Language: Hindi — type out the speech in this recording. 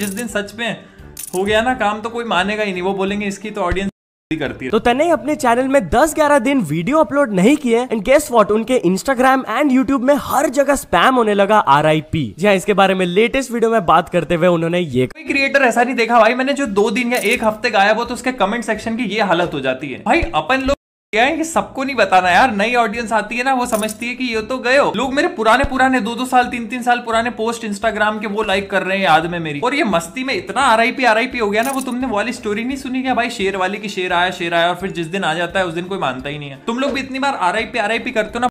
जिस दिन सच में हो गया ना काम तो कोई मानेगा ही नहीं वो बोलेंगे इसकी तो ऑडियंस करती है तो तने अपने चैनल में 10-11 दिन वीडियो अपलोड नहीं किए एंड गेस व्हाट उनके इंस्टाग्राम एंड यूट्यूब में हर जगह स्पैम होने लगा आर आई पी जहाँ इसके बारे में लेटेस्ट वीडियो में बात करते हुए उन्होंने ये कोई क्रिएटर ऐसा नहीं देखा भाई मैंने जो दो दिन या एक हफ्ते गाया वो तो उसके कमेंट सेक्शन की ये हालत हो जाती है भाई अपन लोग क्या है कि सबको नहीं बताना यार नई ऑडियंस आती है ना वो समझती है कि ये तो गए हो लोग मेरे पुराने पुराने दो दो साल तीन तीन साल पुराने पोस्ट इंस्टाग्राम के वो लाइक कर रहे हैं याद में मेरी और ये मस्ती में इतना R I P R I P हो गया ना वो तुमने वाली स्टोरी नहीं सुनी क्या भाई शेर वाली की शेर आया शेर आया और फिर जिस दिन आ जाता है उस दिन कोई मानता ही नहीं है तुम लोग भी इतनी बार R I P R I P करते हो ना